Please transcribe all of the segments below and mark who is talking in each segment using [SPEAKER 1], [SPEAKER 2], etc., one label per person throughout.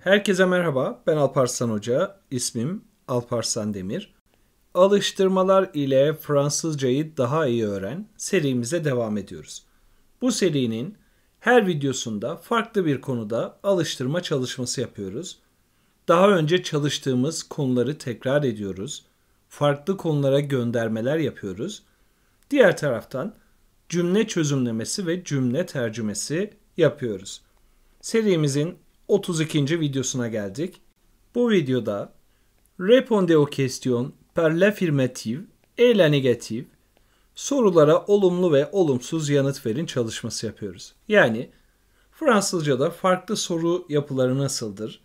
[SPEAKER 1] Herkese merhaba, ben Alparslan Hoca, ismim Alparslan Demir. Alıştırmalar ile Fransızcayı daha iyi öğren serimize devam ediyoruz. Bu serinin her videosunda farklı bir konuda alıştırma çalışması yapıyoruz. Daha önce çalıştığımız konuları tekrar ediyoruz. Farklı konulara göndermeler yapıyoruz. Diğer taraftan cümle çözümlemesi ve cümle tercümesi yapıyoruz. Serimizin 32. videosuna geldik. Bu videoda Répondez aux questions par l'affirmative et la négative sorulara olumlu ve olumsuz yanıt verin çalışması yapıyoruz. Yani Fransızca'da farklı soru yapıları nasıldır?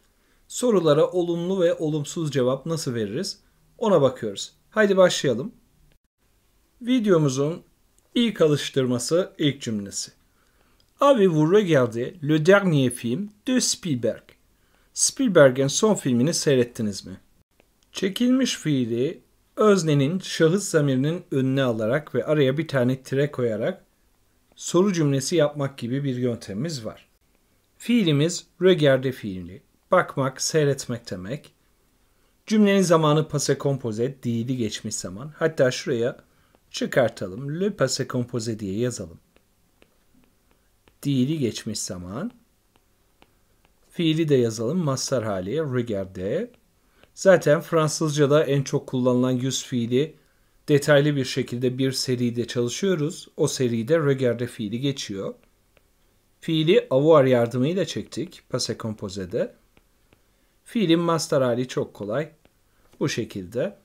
[SPEAKER 1] Sorulara olumlu ve olumsuz cevap nasıl veririz? Ona bakıyoruz. Haydi başlayalım. Videomuzun ilk alıştırması ilk cümlesi. Avez-vous regardé le dernier film de Spielberg? Spielberg'in son filmini seyrettiniz mi? Çekilmiş fiili öznenin şahıs zamirinin önüne alarak ve araya bir tane tire koyarak soru cümlesi yapmak gibi bir yöntemimiz var. Fiilimiz regarde fiili. Bakmak, seyretmek demek. Cümlenin zamanı passé composé, değili geçmiş zaman. Hatta şuraya çıkartalım. Le passé composé diye yazalım. Fiili geçmiş zaman. Fiili de yazalım. Master haliye. Regarde. Zaten Fransızca'da en çok kullanılan yüz fiili detaylı bir şekilde bir seride çalışıyoruz. O seride regarde fiili geçiyor. Fiili avoir yardımıyla çektik. Pase kompozede. Fiilin master hali çok kolay. Bu şekilde.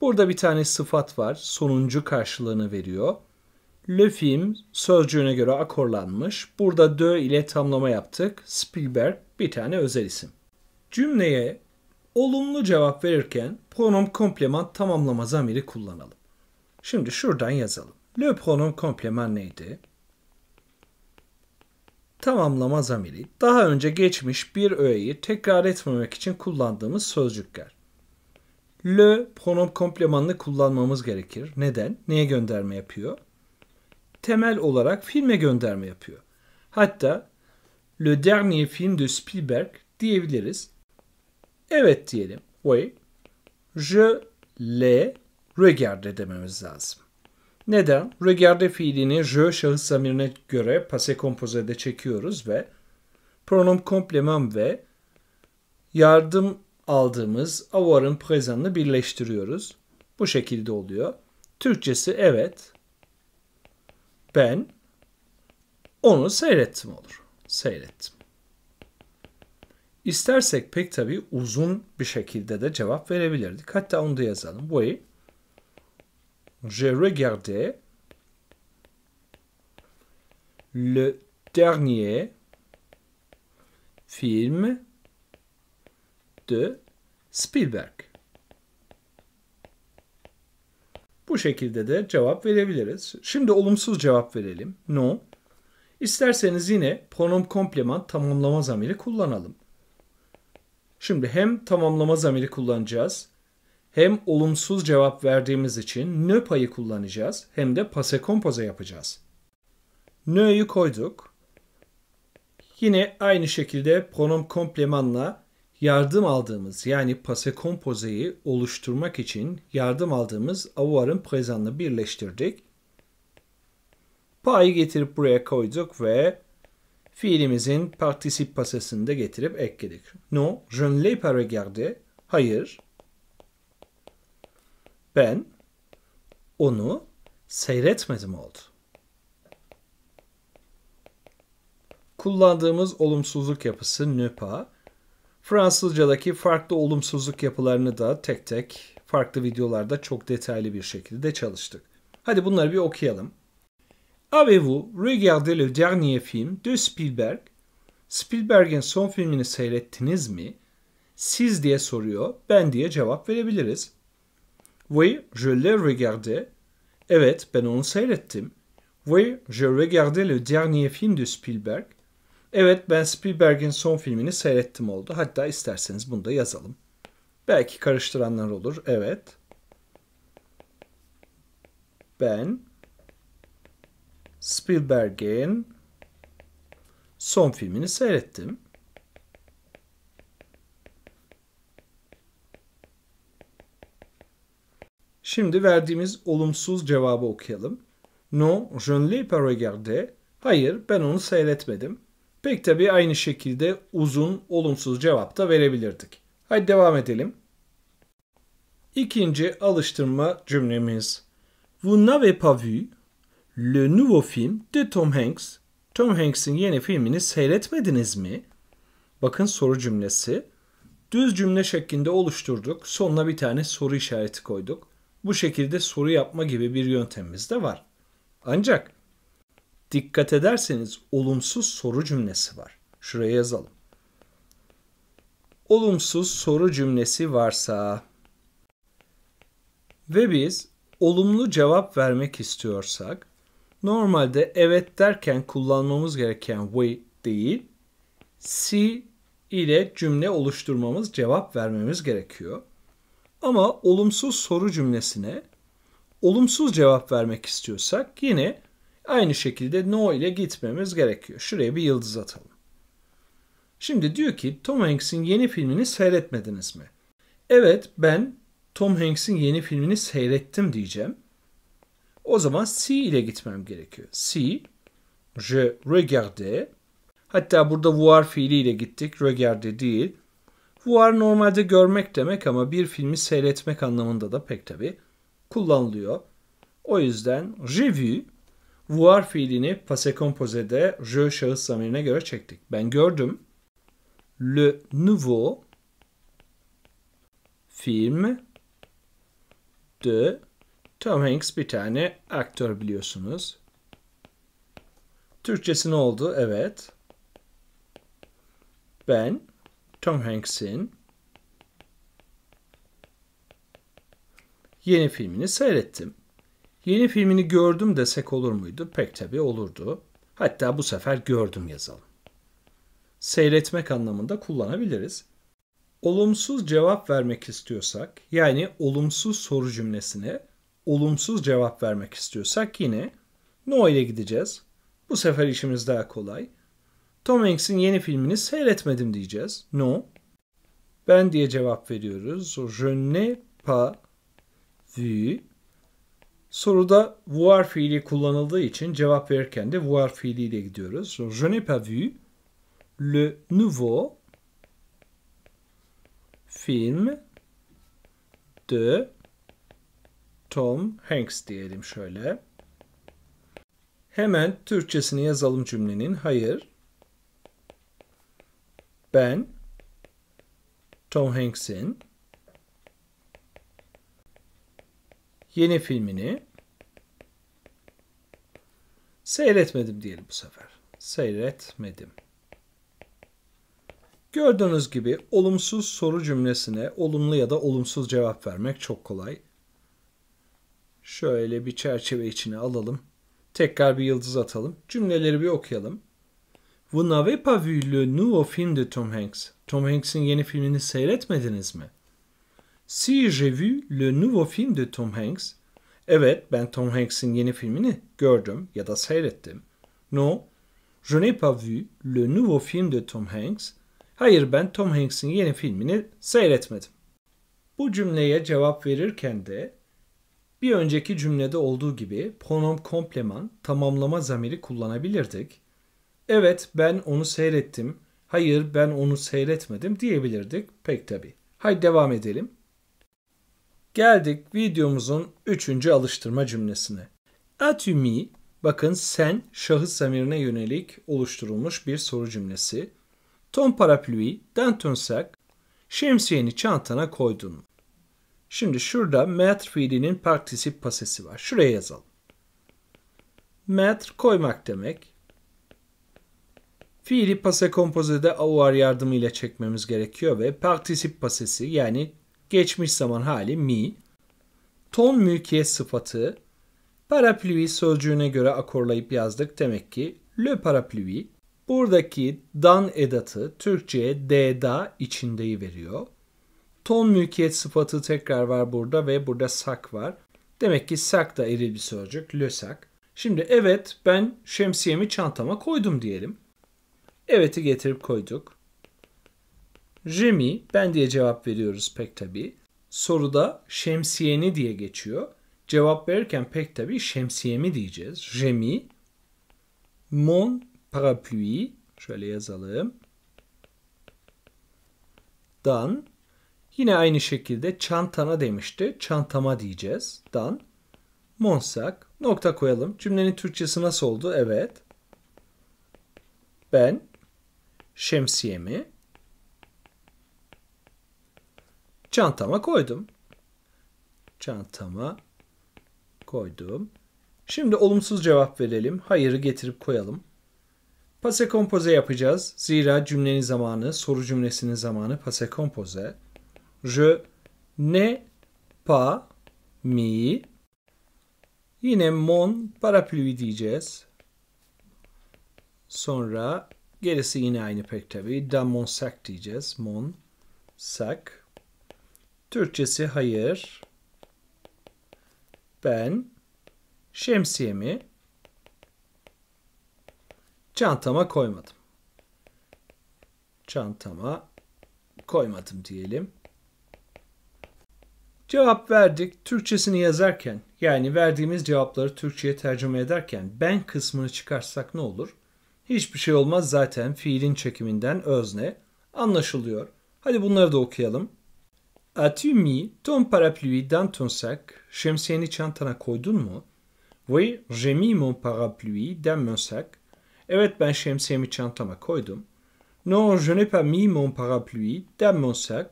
[SPEAKER 1] Burada bir tane sıfat var. Sonuncu karşılığını veriyor. Le Film sözcüğüne göre akorlanmış. Burada de ile tamlama yaptık. Spielberg bir tane özel isim. Cümleye olumlu cevap verirken pronom komplement tamamlama zamiri kullanalım. Şimdi şuradan yazalım. Le pronom komplement neydi? Tamamlama zamiri daha önce geçmiş bir öğeyi tekrar etmemek için kullandığımız sözcükler. Le pronom komplemanını kullanmamız gerekir. Neden? Neye gönderme yapıyor? temel olarak filme gönderme yapıyor. Hatta Le Dernier Film de Spielberg diyebiliriz. Evet diyelim. Oui. Je le regarde dememiz lazım. Neden? Regarde fiilini je şahıs zamirine göre passé composé'de çekiyoruz ve pronom komplement ve yardım aldığımız avoirın prezanını birleştiriyoruz. Bu şekilde oluyor. Türkçesi evet, ben onu seyrettim olur. Seyrettim. İstersek pek tabii uzun bir şekilde de cevap verebilirdik. Hatta onu da yazalım. Oui. Je regardais le dernier film de Spielberg. Bu şekilde de cevap verebiliriz. Şimdi olumsuz cevap verelim. No. İsterseniz yine pronom komplement tamamlama zamiri kullanalım. Şimdi hem tamamlama zamiri kullanacağız hem olumsuz cevap verdiğimiz için nö payı kullanacağız hem de pase kompoze yapacağız. Nö'yü koyduk. Yine aynı şekilde pronom komplemanla yardım aldığımız yani pase kompozeyi oluşturmak için yardım aldığımız avuarın prezanını birleştirdik. Payı getirip buraya koyduk ve fiilimizin particip pasesini de getirip ekledik. No, je ne l'ai pas regardé. Hayır. Ben onu seyretmedim oldu. Kullandığımız olumsuzluk yapısı nöpa Fransızcadaki farklı olumsuzluk yapılarını da tek tek farklı videolarda çok detaylı bir şekilde çalıştık. Hadi bunları bir okuyalım. Avez-vous regardé le dernier film de Spielberg? Spielberg'in son filmini seyrettiniz mi? Siz diye soruyor, ben diye cevap verebiliriz. Oui, je l'ai regardé. Evet, ben onu seyrettim. Oui, je regardais le dernier film de Spielberg. Evet ben Spielberg'in son filmini seyrettim oldu. Hatta isterseniz bunu da yazalım. Belki karıştıranlar olur. Evet. Ben Spielberg'in son filmini seyrettim. Şimdi verdiğimiz olumsuz cevabı okuyalım. No, je ne l'ai pas regardé. Hayır, ben onu seyretmedim. Pek tabii aynı şekilde uzun olumsuz cevap da verebilirdik. Hadi devam edelim. İkinci alıştırma cümlemiz. Vous n'avez pas vu le nouveau film de Tom Hanks. Tom Hanks'in yeni filmini seyretmediniz mi? Bakın soru cümlesi. Düz cümle şeklinde oluşturduk. Sonuna bir tane soru işareti koyduk. Bu şekilde soru yapma gibi bir yöntemimiz de var. Ancak Dikkat ederseniz olumsuz soru cümlesi var. Şuraya yazalım. Olumsuz soru cümlesi varsa ve biz olumlu cevap vermek istiyorsak normalde evet derken kullanmamız gereken we değil si ile cümle oluşturmamız, cevap vermemiz gerekiyor. Ama olumsuz soru cümlesine olumsuz cevap vermek istiyorsak yine Aynı şekilde no ile gitmemiz gerekiyor. Şuraya bir yıldız atalım. Şimdi diyor ki Tom Hanks'in yeni filmini seyretmediniz mi? Evet ben Tom Hanks'in yeni filmini seyrettim diyeceğim. O zaman C ile gitmem gerekiyor. C, je regarde. Hatta burada voir fiiliyle gittik. Regarde değil. Voir normalde görmek demek ama bir filmi seyretmek anlamında da pek tabi kullanılıyor. O yüzden j'ai vu Voir fiilini passé composé'de je şahıs zamirine göre çektik. Ben gördüm. Le nouveau film de Tom Hanks bir tane aktör biliyorsunuz. Türkçesi ne oldu? Evet. Ben Tom Hanks'in yeni filmini seyrettim. Yeni filmini gördüm desek olur muydu? Pek tabi olurdu. Hatta bu sefer gördüm yazalım. Seyretmek anlamında kullanabiliriz. Olumsuz cevap vermek istiyorsak, yani olumsuz soru cümlesine olumsuz cevap vermek istiyorsak yine no ile gideceğiz. Bu sefer işimiz daha kolay. Tom Hanks'in yeni filmini seyretmedim diyeceğiz. No. Ben diye cevap veriyoruz. Je n'ai pas vu Soruda voir fiili kullanıldığı için cevap verirken de voir fiiliyle gidiyoruz. Je n'ai pas vu le nouveau film de Tom Hanks diyelim şöyle. Hemen Türkçesini yazalım cümlenin. Hayır. Ben Tom Hanks'in yeni filmini seyretmedim diyelim bu sefer. Seyretmedim. Gördüğünüz gibi olumsuz soru cümlesine olumlu ya da olumsuz cevap vermek çok kolay. Şöyle bir çerçeve içine alalım. Tekrar bir yıldız atalım. Cümleleri bir okuyalım. Vous n'avez pas vu le nouveau film de Tom Hanks? Tom Hanks'in yeni filmini seyretmediniz mi? Si j'ai vu le nouveau film de Tom Hanks? Evet, ben Tom Hanks'in yeni filmini gördüm ya da seyrettim. No, je n'ai pas vu le nouveau film de Tom Hanks. Hayır, ben Tom Hanks'in yeni filmini seyretmedim. Bu cümleye cevap verirken de bir önceki cümlede olduğu gibi pronom kompleman tamamlama zamiri kullanabilirdik. Evet ben onu seyrettim. Hayır ben onu seyretmedim diyebilirdik. Pek tabi. Hay devam edelim. Geldik videomuzun üçüncü alıştırma cümlesine. as mi? Bakın sen şahıs zamirine yönelik oluşturulmuş bir soru cümlesi. Ton parapluie dans Şemsiyeni çantana koydun mu? Şimdi şurada metr fiilinin partisip pasesi var. Şuraya yazalım. Metr koymak demek. Fiili pase kompozede avuar yardımıyla çekmemiz gerekiyor ve partisip pasesi yani geçmiş zaman hali mi. Ton mülkiye sıfatı parapluvi sözcüğüne göre akorlayıp yazdık. Demek ki le parapluvi. Buradaki dan edatı Türkçe'ye de da içindeyi veriyor. Ton mülkiyet sıfatı tekrar var burada ve burada sak var. Demek ki sak da eril bir sözcük. Le sak. Şimdi evet ben şemsiyemi çantama koydum diyelim. Evet'i getirip koyduk. Remi ben diye cevap veriyoruz pek tabi. Soruda şemsiyeni diye geçiyor. Cevap verirken pek tabi şemsiyemi diyeceğiz. Remi mon parapluie şöyle yazalım. Dan yine aynı şekilde çantana demişti. Çantama diyeceğiz. Dan mon sac. nokta koyalım. Cümlenin Türkçesi nasıl oldu? Evet. Ben şemsiyemi Çantama koydum. Çantama koydum. Şimdi olumsuz cevap verelim. Hayırı getirip koyalım. Pase kompoze yapacağız. Zira cümlenin zamanı, soru cümlesinin zamanı pase kompoze. Je ne pa mi Yine mon parapluie diyeceğiz. Sonra gerisi yine aynı pek tabi. Da mon sac diyeceğiz. Mon sac. Türkçesi hayır. Ben şemsiyemi çantama koymadım. Çantama koymadım diyelim. Cevap verdik. Türkçesini yazarken yani verdiğimiz cevapları Türkçe'ye tercüme ederken ben kısmını çıkarsak ne olur? Hiçbir şey olmaz zaten fiilin çekiminden özne. Anlaşılıyor. Hadi bunları da okuyalım. As-tu mis ton parapluie dans ton sac? Şemsiyeni çantana koydun mu? Oui, j'ai mis mon parapluie dans mon sac. Evet eh ben şemsiyemi çantama koydum. Non, je n'ai pas mis mon parapluie dans mon sac.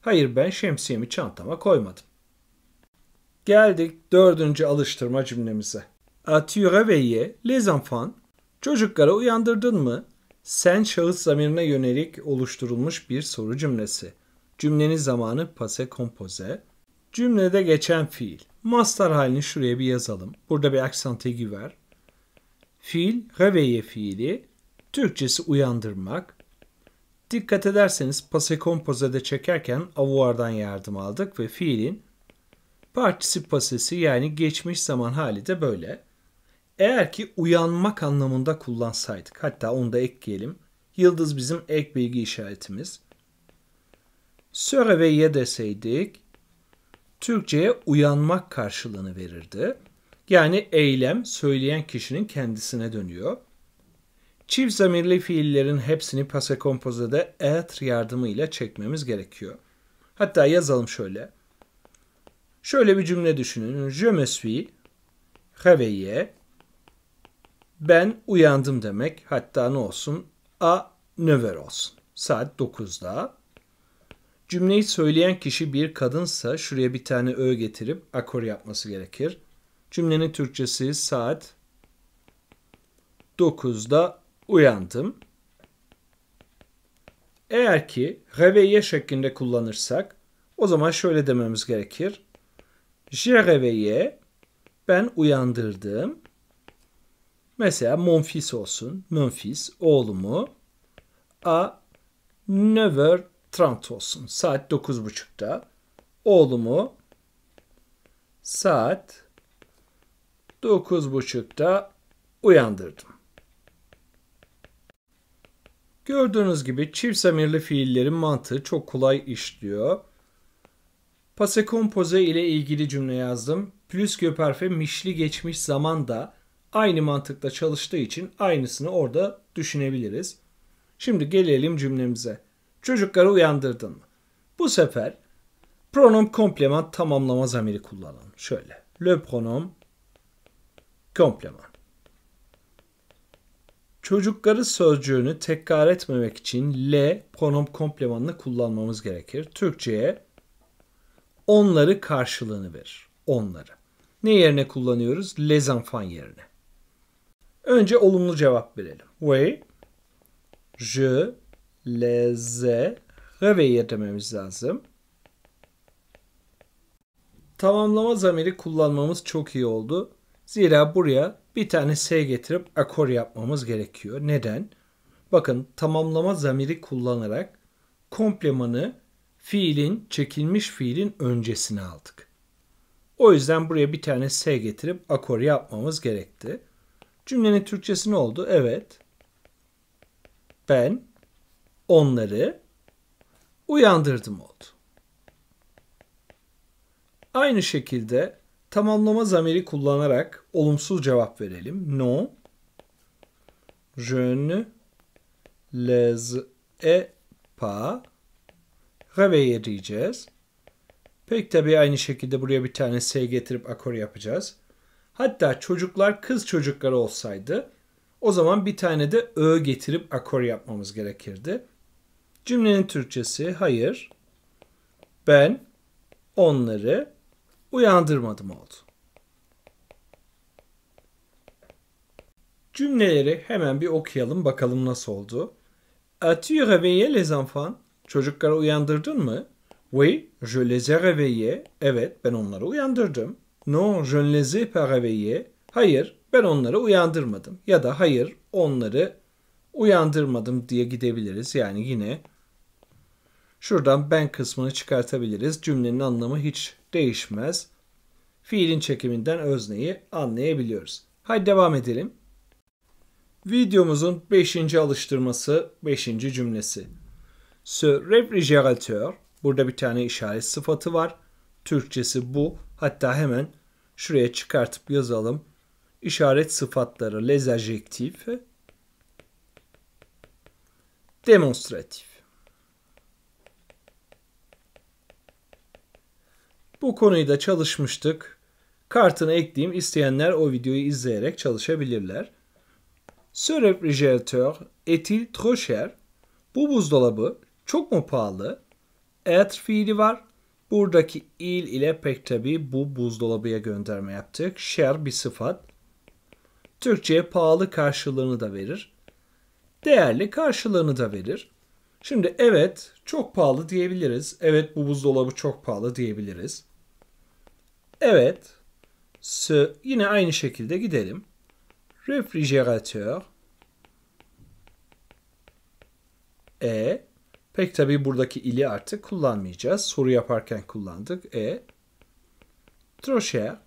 [SPEAKER 1] Hayır ben şemsiyemi çantama koymadım. Geldik dördüncü alıştırma cümlemize. As-tu réveillé les enfants? çocukları uyandırdın mı? Sen şahıs zamirine yönelik oluşturulmuş bir soru cümlesi. Cümlenin zamanı pase kompoze. Cümlede geçen fiil. Mastar halini şuraya bir yazalım. Burada bir aksant egi ver. Fiil, reveye fiili. Türkçesi uyandırmak. Dikkat ederseniz pase kompozede çekerken avuardan yardım aldık ve fiilin partisip pasesi yani geçmiş zaman hali de böyle. Eğer ki uyanmak anlamında kullansaydık hatta onu da ekleyelim. Yıldız bizim ek bilgi işaretimiz. Söreveye deseydik Türkçe'ye uyanmak karşılığını verirdi. Yani eylem söyleyen kişinin kendisine dönüyor. Çift zamirli fiillerin hepsini pase kompozede et yardımıyla çekmemiz gerekiyor. Hatta yazalım şöyle. Şöyle bir cümle düşünün. Je me suis réveillé. Ben uyandım demek. Hatta ne olsun? A 9 olsun. Saat 9'da. Cümleyi söyleyen kişi bir kadınsa şuraya bir tane ö getirip akor yapması gerekir. Cümlenin Türkçesi saat 9'da uyandım. Eğer ki reveye şeklinde kullanırsak o zaman şöyle dememiz gerekir. Je réveillé ben uyandırdım. Mesela Monfils olsun. Monfils oğlumu a 9 Trant olsun. Saat 9.30'da oğlumu saat 9.30'da uyandırdım. Gördüğünüz gibi çift zamirli fiillerin mantığı çok kolay işliyor. Pase kompoze ile ilgili cümle yazdım. Plus göperfe mişli geçmiş zaman da aynı mantıkla çalıştığı için aynısını orada düşünebiliriz. Şimdi gelelim cümlemize. Çocukları uyandırdın mı? Bu sefer pronom komplement tamamlama zamiri kullanalım. Şöyle. Le pronom komplement. Çocukları sözcüğünü tekrar etmemek için le pronom komplemanını kullanmamız gerekir. Türkçe'ye onları karşılığını ver. Onları. Ne yerine kullanıyoruz? Les enfants yerine. Önce olumlu cevap verelim. Oui, je leze reveyer dememiz lazım. Tamamlama zamiri kullanmamız çok iyi oldu. Zira buraya bir tane S getirip akor yapmamız gerekiyor. Neden? Bakın tamamlama zamiri kullanarak komplemanı fiilin, çekilmiş fiilin öncesine aldık. O yüzden buraya bir tane S getirip akor yapmamız gerekti. Cümlenin Türkçesi ne oldu? Evet. Ben onları uyandırdım oldu. Aynı şekilde tamamlama zamiri kullanarak olumsuz cevap verelim. No, je ne les ai pas réveillé diyeceğiz. Pek tabii aynı şekilde buraya bir tane S getirip akor yapacağız. Hatta çocuklar kız çocukları olsaydı o zaman bir tane de Ö getirip akor yapmamız gerekirdi. Cümlenin Türkçesi hayır ben onları uyandırmadım oldu. Cümleleri hemen bir okuyalım bakalım nasıl oldu. As-tu réveillé les enfants? Çocukları uyandırdın mı? Oui, je les ai réveillés. Evet, ben onları uyandırdım. Non, je ne les ai pas réveillés. Hayır, ben onları uyandırmadım. Ya da hayır, onları uyandırmadım diye gidebiliriz. Yani yine Şuradan ben kısmını çıkartabiliriz. Cümlenin anlamı hiç değişmez. Fiilin çekiminden özneyi anlayabiliyoruz. Haydi devam edelim. Videomuzun 5. alıştırması 5. cümlesi. Ce réfrigérateur burada bir tane işaret sıfatı var. Türkçesi bu. Hatta hemen şuraya çıkartıp yazalım. İşaret sıfatları les adjectifs demonstratif. Bu konuyu da çalışmıştık. Kartını ekleyeyim. İsteyenler o videoyu izleyerek çalışabilirler. Ce réfrigérateur est-il trop cher? Bu buzdolabı çok mu pahalı? Être fiili var. Buradaki il ile pek tabi bu buzdolabıya gönderme yaptık. Share bir sıfat. Türkçe'ye pahalı karşılığını da verir. Değerli karşılığını da verir. Şimdi evet çok pahalı diyebiliriz. Evet bu buzdolabı çok pahalı diyebiliriz. Evet. Ce. Yine aynı şekilde gidelim. Refrigeratör. E. Pek tabi buradaki ili artık kullanmayacağız. Soru yaparken kullandık. E. Troşer.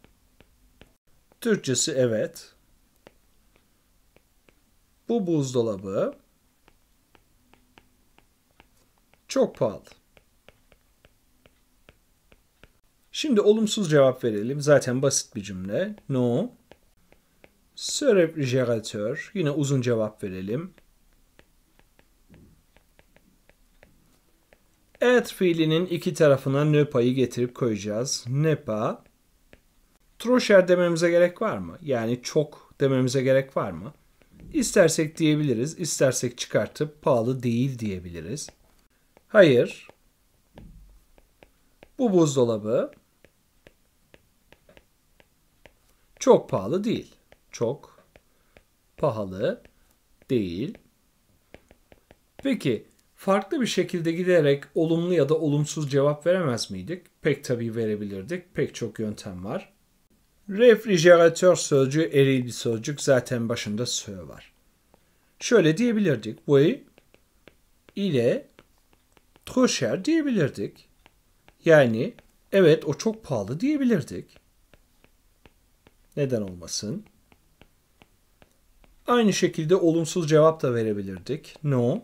[SPEAKER 1] Türkçesi evet. Bu buzdolabı çok pahalı. Şimdi olumsuz cevap verelim. Zaten basit bir cümle. No. Ce réfrigérateur. Yine uzun cevap verelim. Être fiilinin iki tarafına ne payı getirip koyacağız. Ne pa. Troşer dememize gerek var mı? Yani çok dememize gerek var mı? İstersek diyebiliriz, İstersek çıkartıp pahalı değil diyebiliriz. Hayır. Bu buzdolabı Çok pahalı değil. Çok pahalı değil. Peki farklı bir şekilde giderek olumlu ya da olumsuz cevap veremez miydik? Pek tabii verebilirdik. Pek çok yöntem var. Refrijeratör sözcüğü eril bir sözcük. Zaten başında sö var. Şöyle diyebilirdik. Bu ile trop diyebilirdik. Yani evet o çok pahalı diyebilirdik. Neden olmasın? Aynı şekilde olumsuz cevap da verebilirdik. No.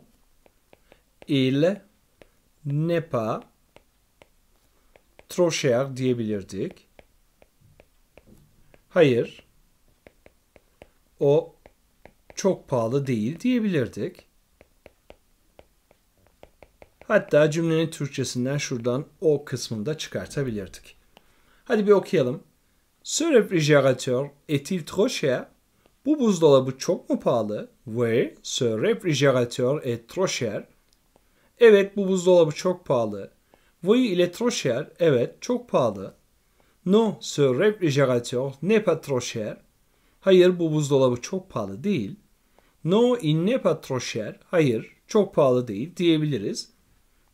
[SPEAKER 1] Il ne pas trop cher diyebilirdik. Hayır. O çok pahalı değil diyebilirdik. Hatta cümlenin Türkçesinden şuradan o kısmını da çıkartabilirdik. Hadi bir okuyalım. Ce réfrigérateur est-il trop cher? Bu buzdolabı çok mu pahalı? Oui, ce réfrigérateur est trop cher. Evet, bu buzdolabı çok pahalı. Oui, il est trop cher. Evet, çok pahalı. Non, ce réfrigérateur n'est pas trop cher. Hayır, bu buzdolabı çok pahalı değil. No, il n'est pas trop cher. Hayır, çok pahalı değil diyebiliriz.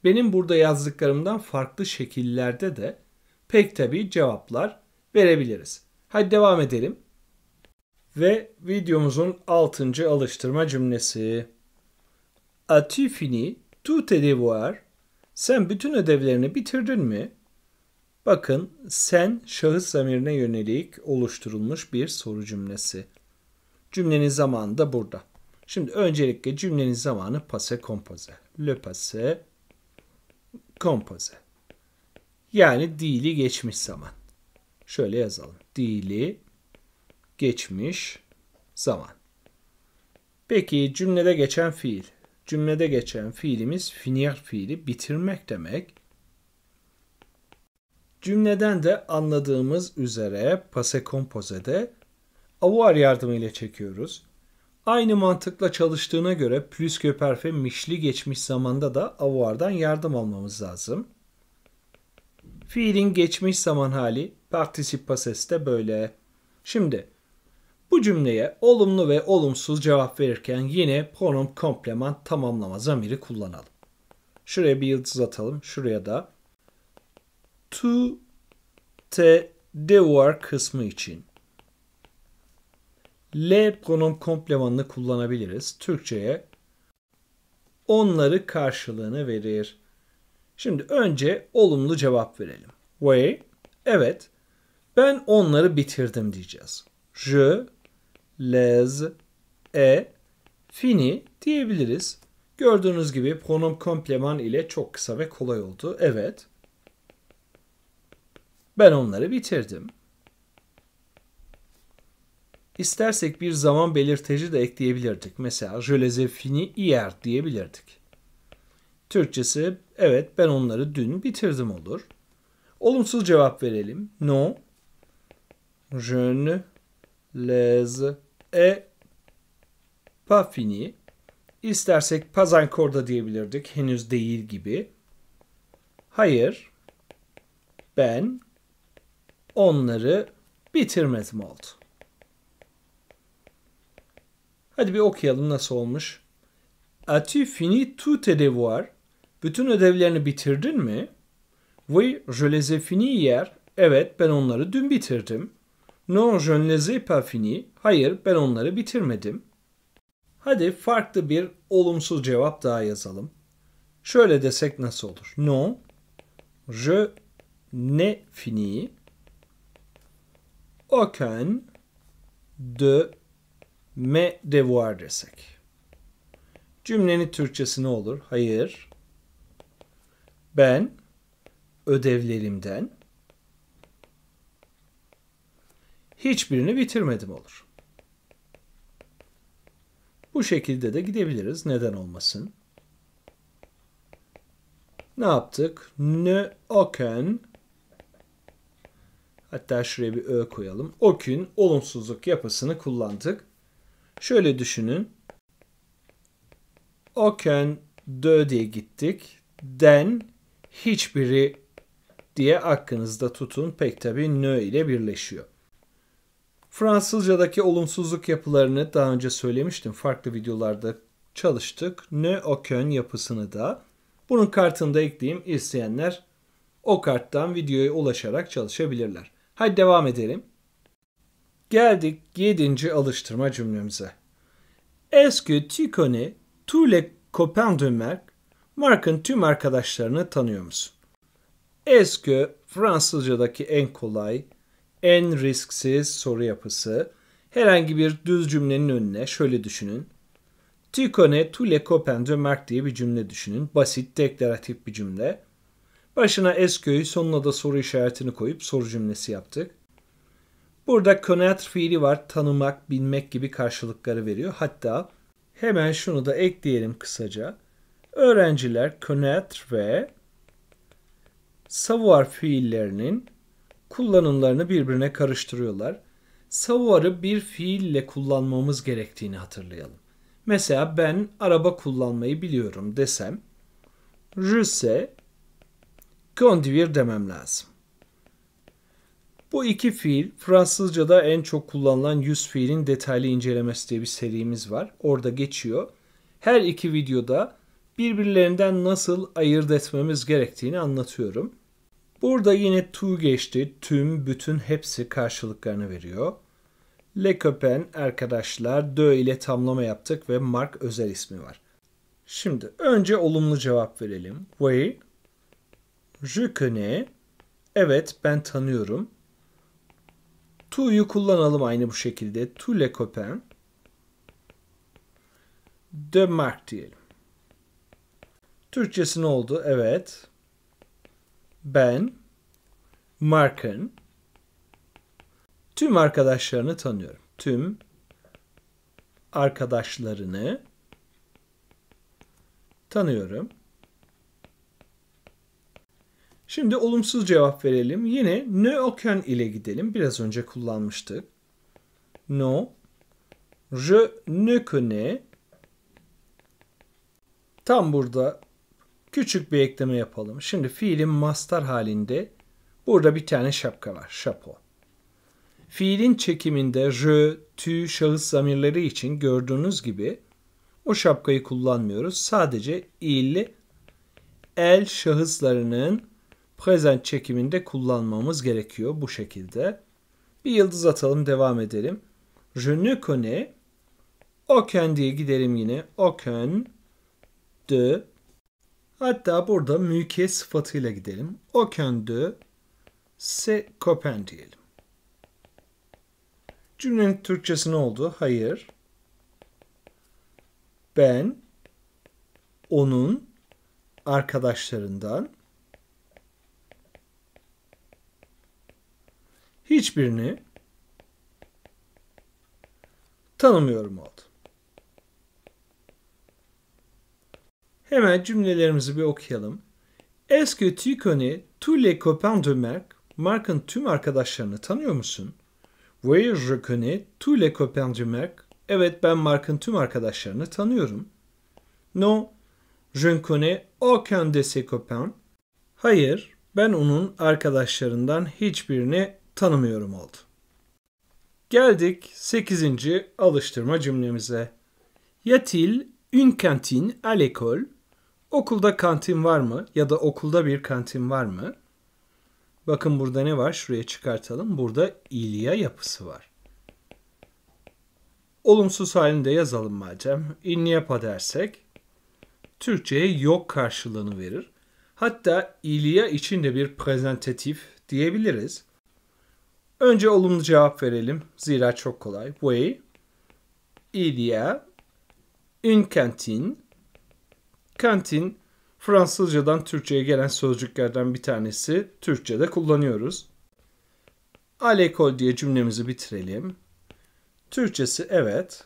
[SPEAKER 1] Benim burada yazdıklarımdan farklı şekillerde de pek tabii cevaplar verebiliriz. Hadi devam edelim. Ve videomuzun altıncı alıştırma cümlesi. As-tu fini tous tes devoirs? Sen bütün ödevlerini bitirdin mi? Bakın sen şahıs zamirine yönelik oluşturulmuş bir soru cümlesi. Cümlenin zamanı da burada. Şimdi öncelikle cümlenin zamanı passé composé. Le passé composé. Yani dili geçmiş zaman. Şöyle yazalım. Dili geçmiş zaman. Peki cümlede geçen fiil. Cümlede geçen fiilimiz finir fiili bitirmek demek. Cümleden de anladığımız üzere pase kompozede avuar yardımıyla çekiyoruz. Aynı mantıkla çalıştığına göre plus plusköperfe mişli geçmiş zamanda da avoir'dan yardım almamız lazım. Fiilin geçmiş zaman hali particip de böyle. Şimdi bu cümleye olumlu ve olumsuz cevap verirken yine pronom komplement tamamlama zamiri kullanalım. Şuraya bir yıldız atalım. Şuraya da to te de var kısmı için L pronom komplemanını kullanabiliriz. Türkçe'ye onları karşılığını verir. Şimdi önce olumlu cevap verelim. Oui, evet. Ben onları bitirdim diyeceğiz. Je les e fini diyebiliriz. Gördüğünüz gibi pronom kompleman ile çok kısa ve kolay oldu. Evet. Ben onları bitirdim. İstersek bir zaman belirteci de ekleyebilirdik. Mesela je les ai fini hier diyebilirdik. Türkçesi Evet ben onları dün bitirdim olur. Olumsuz cevap verelim. No. Je ne les ai pas fini. İstersek Pazankor'da diyebilirdik. Henüz değil gibi. Hayır. Ben onları bitirmedim oldu. Hadi bir okuyalım nasıl olmuş. As-tu fini tous tes devoirs? Bütün ödevlerini bitirdin mi? Oui, je les ai finis hier. Evet, ben onları dün bitirdim. Non, je ne les ai pas finis. Hayır, ben onları bitirmedim. Hadi farklı bir olumsuz cevap daha yazalım. Şöyle desek nasıl olur? Non, je ne finis aucun de mes devoirs desek. Cümlenin Türkçesi ne olur? Hayır, ben ödevlerimden hiçbirini bitirmedim olur. Bu şekilde de gidebiliriz. Neden olmasın? Ne yaptık? Ne oken Hatta şuraya bir ö koyalım. O olumsuzluk yapısını kullandık. Şöyle düşünün. Oken dö diye gittik. Den hiçbiri diye aklınızda tutun pek tabii nö ile birleşiyor. Fransızcadaki olumsuzluk yapılarını daha önce söylemiştim. Farklı videolarda çalıştık. Nö okön yapısını da. Bunun kartını da ekleyeyim. İsteyenler o karttan videoya ulaşarak çalışabilirler. Hadi devam edelim. Geldik 7. alıştırma cümlemize. Est-ce que tu connais tous les copains de Merck? Mark'ın tüm arkadaşlarını tanıyor musun? Eskö Fransızcadaki en kolay, en risksiz soru yapısı. Herhangi bir düz cümlenin önüne şöyle düşünün. Tu connais tous les copains de Marc diye bir cümle düşünün. Basit, deklaratif bir cümle. Başına Esköy'ü sonuna da soru işaretini koyup soru cümlesi yaptık. Burada connaître fiili var. Tanımak, bilmek gibi karşılıkları veriyor. Hatta hemen şunu da ekleyelim kısaca öğrenciler connaître ve savoir fiillerinin kullanımlarını birbirine karıştırıyorlar. Savoir'ı bir fiille kullanmamız gerektiğini hatırlayalım. Mesela ben araba kullanmayı biliyorum desem je sais conduire demem lazım. Bu iki fiil Fransızca'da en çok kullanılan yüz fiilin detaylı incelemesi diye bir serimiz var. Orada geçiyor. Her iki videoda birbirlerinden nasıl ayırt etmemiz gerektiğini anlatıyorum. Burada yine tu geçti, tüm, bütün, hepsi karşılıklarını veriyor. Le Copain arkadaşlar de ile tamlama yaptık ve Mark özel ismi var. Şimdi önce olumlu cevap verelim. Oui, je connais. Evet ben tanıyorum. tuyu kullanalım aynı bu şekilde. tu le copain. De Mark diyelim. Türkçesi ne oldu? Evet. Ben Mark'ın tüm arkadaşlarını tanıyorum. Tüm arkadaşlarını tanıyorum. Şimdi olumsuz cevap verelim. Yine ne oken ile gidelim. Biraz önce kullanmıştık. No. Je ne connais. Tam burada küçük bir ekleme yapalım. Şimdi fiilin mastar halinde burada bir tane şapka var. Şapo. Fiilin çekiminde rö, tü şahıs zamirleri için gördüğünüz gibi o şapkayı kullanmıyoruz. Sadece il, el şahıslarının present çekiminde kullanmamız gerekiyor bu şekilde. Bir yıldız atalım devam edelim. Je ne connais aucun diye gidelim yine. Aucun de Hatta burada mülkiye sıfatıyla gidelim. O köndü se kopen diyelim. Cümlenin Türkçesi ne oldu? Hayır. Ben onun arkadaşlarından hiçbirini tanımıyorum oldu. Hemen cümlelerimizi bir okuyalım. Est-ce que tu connais tous les copains de Marc? Mark'ın tüm arkadaşlarını tanıyor musun? Oui, je connais tous les copains de Marc. Evet, ben Mark'ın tüm arkadaşlarını tanıyorum. Non, je ne connais aucun de ses copains. Hayır, ben onun arkadaşlarından hiçbirini tanımıyorum oldu. Geldik 8. alıştırma cümlemize. Y a-t-il une cantine à l'école? Okulda kantin var mı? Ya da okulda bir kantin var mı? Bakın burada ne var? Şuraya çıkartalım. Burada ilya yapısı var. Olumsuz halinde yazalım madem. İnniyepa dersek Türkçe'ye yok karşılığını verir. Hatta ilya için de bir prezentatif diyebiliriz. Önce olumlu cevap verelim. Zira çok kolay. Way, ilya, une cantine, Kantin Fransızcadan Türkçe'ye gelen sözcüklerden bir tanesi. Türkçe'de kullanıyoruz. Alekol diye cümlemizi bitirelim. Türkçesi evet.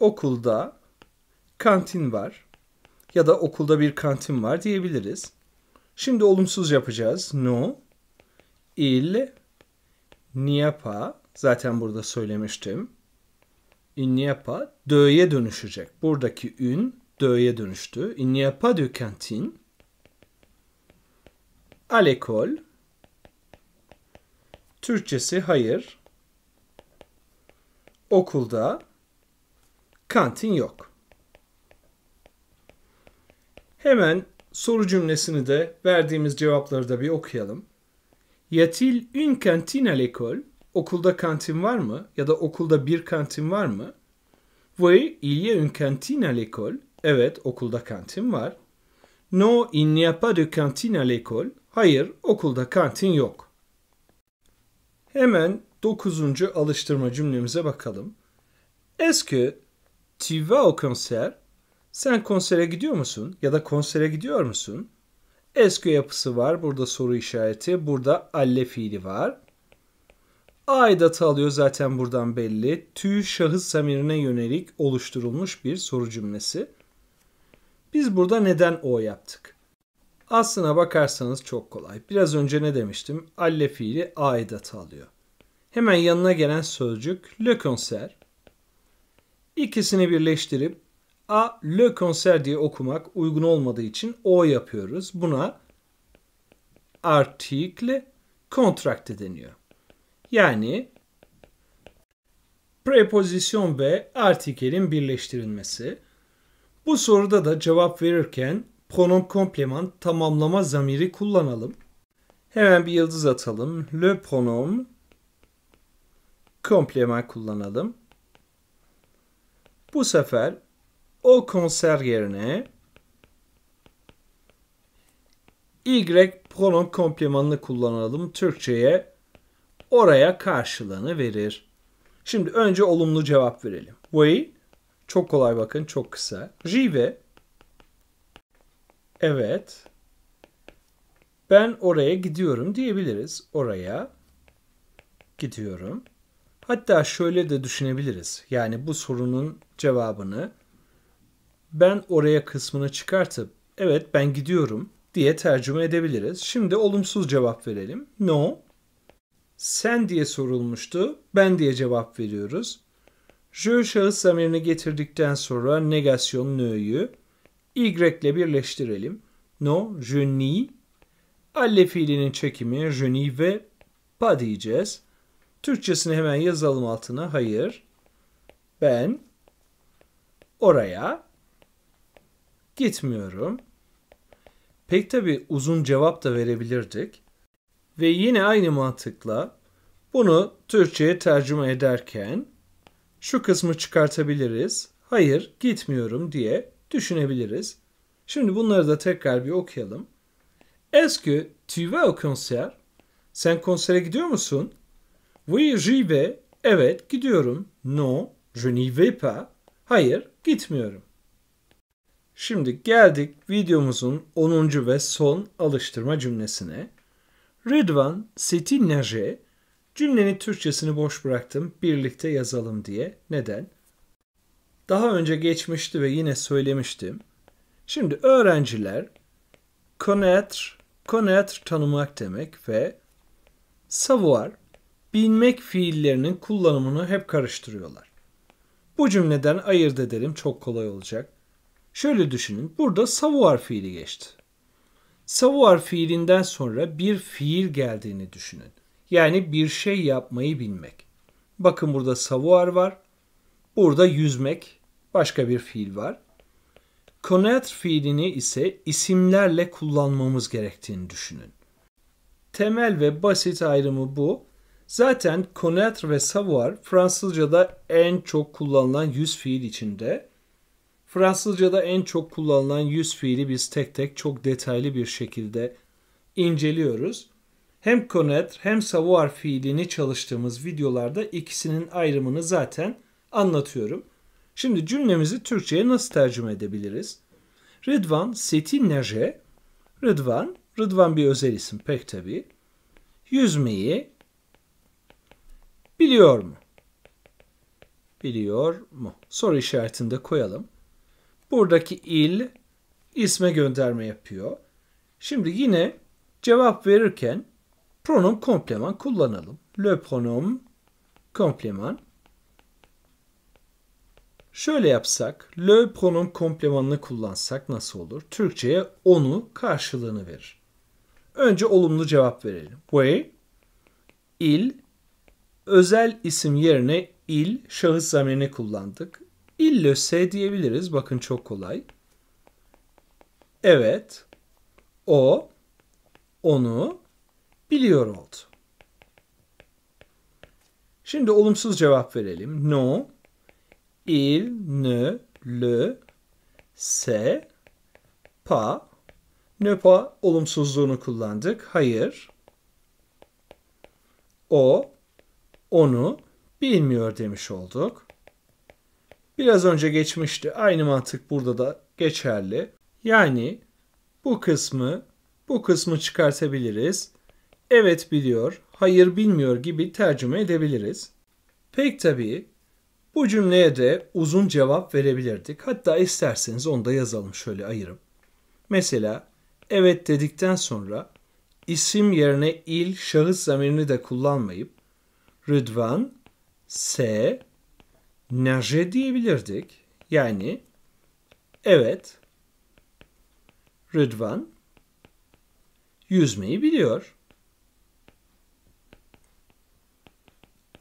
[SPEAKER 1] Okulda kantin var ya da okulda bir kantin var diyebiliriz. Şimdi olumsuz yapacağız. No, il, niapa zaten burada söylemiştim. Inyapa dö'ye dönüşecek. Buradaki ün dö'ye dönüştü. Il n'y a pas de cantine. À l'école. Türkçesi hayır. Okulda kantin yok. Hemen soru cümlesini de verdiğimiz cevapları da bir okuyalım. Y a-t-il une cantine à l'école? okulda kantin var mı? Ya da okulda bir kantin var mı? Oui, il y a une cantine à l'école. Evet, okulda kantin var. No, il n'y a pas de cantine à l'école. Hayır, okulda kantin yok. Hemen dokuzuncu alıştırma cümlemize bakalım. Est-ce que tu vas au concert? Sen konsere gidiyor musun? Ya da konsere gidiyor musun? Est-ce que yapısı var. Burada soru işareti. Burada alle fiili var. Aidatı alıyor zaten buradan belli. Tüy şahıs zamirine yönelik oluşturulmuş bir soru cümlesi. Biz burada neden o yaptık? Aslına bakarsanız çok kolay. Biraz önce ne demiştim? Alle fiili aidatı alıyor. Hemen yanına gelen sözcük le konser. İkisini birleştirip a le konser diye okumak uygun olmadığı için o yapıyoruz. Buna article contracte deniyor. Yani prepozisyon ve artikelin birleştirilmesi. Bu soruda da cevap verirken pronom komplement tamamlama zamiri kullanalım. Hemen bir yıldız atalım. Le pronom komplement kullanalım. Bu sefer o konser yerine Y pronom komplemanını kullanalım. Türkçe'ye oraya karşılığını verir. Şimdi önce olumlu cevap verelim. Oui. Çok kolay bakın, çok kısa. Jive. Evet. Ben oraya gidiyorum diyebiliriz. Oraya gidiyorum. Hatta şöyle de düşünebiliriz. Yani bu sorunun cevabını ben oraya kısmını çıkartıp evet ben gidiyorum diye tercüme edebiliriz. Şimdi olumsuz cevap verelim. No, sen diye sorulmuştu. Ben diye cevap veriyoruz. Je şahıs zamirini getirdikten sonra negasyon nö'yü y ile birleştirelim. No, je n'y. Alle fiilinin çekimi je n'y ve pa diyeceğiz. Türkçesini hemen yazalım altına. Hayır. Ben oraya gitmiyorum. Pek tabi uzun cevap da verebilirdik. Ve yine aynı mantıkla bunu Türkçe'ye tercüme ederken şu kısmı çıkartabiliriz. Hayır gitmiyorum diye düşünebiliriz. Şimdi bunları da tekrar bir okuyalım. Eski ce que tu vas au concert? Sen konsere gidiyor musun? Oui, j'y vais. Evet, gidiyorum. Non, je n'y vais pas. Hayır, gitmiyorum. Şimdi geldik videomuzun 10. ve son alıştırma cümlesine. Rıdvan Setinaj'e cümlenin Türkçesini boş bıraktım birlikte yazalım diye. Neden? Daha önce geçmişti ve yine söylemiştim. Şimdi öğrenciler connaître, connaître tanımak demek ve savoir, bilmek fiillerinin kullanımını hep karıştırıyorlar. Bu cümleden ayırt edelim çok kolay olacak. Şöyle düşünün burada savoir fiili geçti. Savoir fiilinden sonra bir fiil geldiğini düşünün. Yani bir şey yapmayı bilmek. Bakın burada savoir var. Burada yüzmek başka bir fiil var. Connaître fiilini ise isimlerle kullanmamız gerektiğini düşünün. Temel ve basit ayrımı bu. Zaten connaître ve savoir Fransızca'da en çok kullanılan yüz fiil içinde Fransızca'da en çok kullanılan yüz fiili biz tek tek çok detaylı bir şekilde inceliyoruz. Hem connaître hem savoir fiilini çalıştığımız videolarda ikisinin ayrımını zaten anlatıyorum. Şimdi cümlemizi Türkçe'ye nasıl tercüme edebiliriz? Rıdvan seti neje. Rıdvan, Rıdvan bir özel isim pek tabi. Yüzmeyi biliyor mu? Biliyor mu? Soru işaretini de koyalım. Buradaki il isme gönderme yapıyor. Şimdi yine cevap verirken pronom kompleman kullanalım. Le pronom kompleman. Şöyle yapsak, le pronom komplemanını kullansak nasıl olur? Türkçe'ye onu karşılığını verir. Önce olumlu cevap verelim. Way, il, özel isim yerine il, şahıs zamirini kullandık ille se diyebiliriz. Bakın çok kolay. Evet. O onu biliyor oldu. Şimdi olumsuz cevap verelim. No, il ne le se pa ne pa olumsuzluğunu kullandık. Hayır. O onu bilmiyor demiş olduk. Biraz önce geçmişti. Aynı mantık burada da geçerli. Yani bu kısmı bu kısmı çıkartabiliriz. Evet biliyor, hayır bilmiyor gibi tercüme edebiliriz. Pek tabii bu cümleye de uzun cevap verebilirdik. Hatta isterseniz onu da yazalım şöyle ayırım Mesela evet dedikten sonra isim yerine il, şahıs zamirini de kullanmayıp Rıdvan, S, Nerje diyebilirdik. Yani evet Rıdvan yüzmeyi biliyor.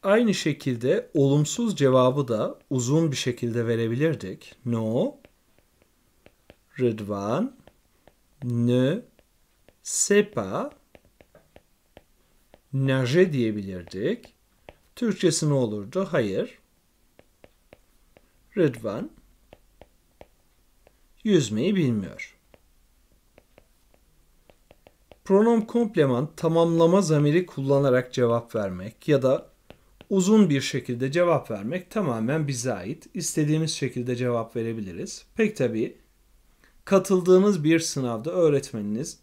[SPEAKER 1] Aynı şekilde olumsuz cevabı da uzun bir şekilde verebilirdik. No, Rıdvan ne sepa nerje diyebilirdik. Türkçesi ne olurdu? Hayır. Rıdvan yüzmeyi bilmiyor. Pronom kompleman tamamlama zamiri kullanarak cevap vermek ya da uzun bir şekilde cevap vermek tamamen bize ait. İstediğimiz şekilde cevap verebiliriz. Pek tabi katıldığınız bir sınavda öğretmeniniz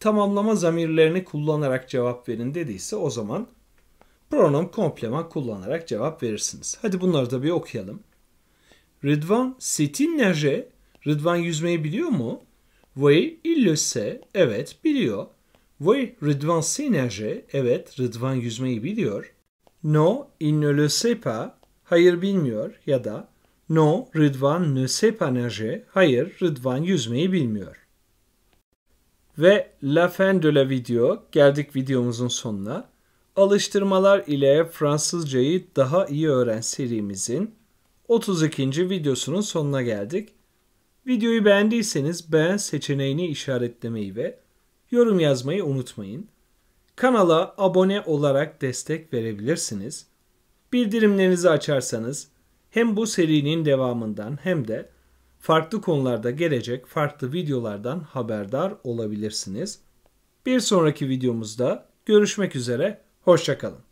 [SPEAKER 1] tamamlama zamirlerini kullanarak cevap verin dediyse o zaman pronom kompleman kullanarak cevap verirsiniz. Hadi bunları da bir okuyalım. Rıdvan Setin Nage. Rıdvan yüzmeyi biliyor mu? Oui, il le sait. Evet, biliyor. Oui, Rıdvan sait nager. Evet, Rıdvan yüzmeyi biliyor. No, il ne le sait pas. Hayır bilmiyor ya da No, Rıdvan ne sait pas nager. Hayır, Rıdvan yüzmeyi bilmiyor. Ve la fin de la video, geldik videomuzun sonuna. Alıştırmalar ile Fransızcayı daha iyi öğren serimizin 32. videosunun sonuna geldik. Videoyu beğendiyseniz beğen seçeneğini işaretlemeyi ve yorum yazmayı unutmayın. Kanala abone olarak destek verebilirsiniz. Bildirimlerinizi açarsanız hem bu serinin devamından hem de farklı konularda gelecek farklı videolardan haberdar olabilirsiniz. Bir sonraki videomuzda görüşmek üzere, hoşçakalın.